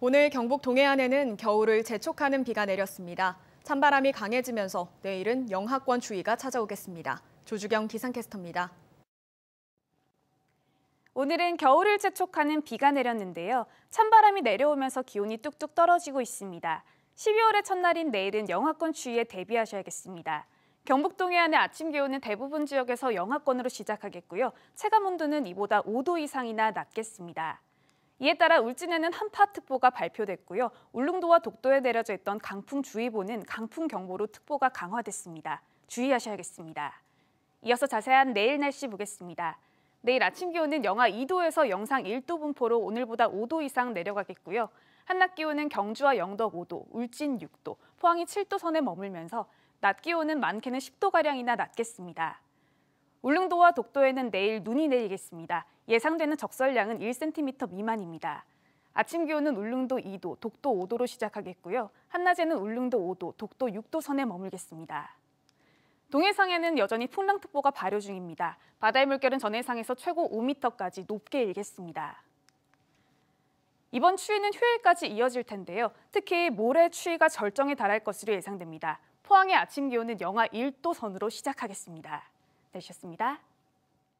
오늘 경북 동해안에는 겨울을 재촉하는 비가 내렸습니다. 찬바람이 강해지면서 내일은 영하권 주의가 찾아오겠습니다. 조주경 기상캐스터입니다. 오늘은 겨울을 재촉하는 비가 내렸는데요. 찬바람이 내려오면서 기온이 뚝뚝 떨어지고 있습니다. 12월의 첫날인 내일은 영하권 추위에 대비하셔야겠습니다. 경북 동해안의 아침 기온은 대부분 지역에서 영하권으로 시작하겠고요. 체감 온도는 이보다 5도 이상이나 낮겠습니다. 이에 따라 울진에는 한파특보가 발표됐고요. 울릉도와 독도에 내려져 있던 강풍주의보는 강풍경보로 특보가 강화됐습니다. 주의하셔야겠습니다. 이어서 자세한 내일 날씨 보겠습니다. 내일 아침 기온은 영하 2도에서 영상 1도 분포로 오늘보다 5도 이상 내려가겠고요. 한낮 기온은 경주와 영덕 5도, 울진 6도, 포항이 7도 선에 머물면서 낮 기온은 많게는 10도가량이나 낮겠습니다. 울릉도와 독도에는 내일 눈이 내리겠습니다. 예상되는 적설량은 1cm 미만입니다. 아침 기온은 울릉도 2도, 독도 5도로 시작하겠고요. 한낮에는 울릉도 5도, 독도 6도 선에 머물겠습니다. 동해상에는 여전히 풍랑특보가 발효 중입니다. 바다의 물결은 전해상에서 최고 5m까지 높게 일겠습니다. 이번 추위는 휴일까지 이어질 텐데요. 특히 모레 추위가 절정에 달할 것으로 예상됩니다. 포항의 아침 기온은 영하 1도 선으로 시작하겠습니다. 되셨습니다.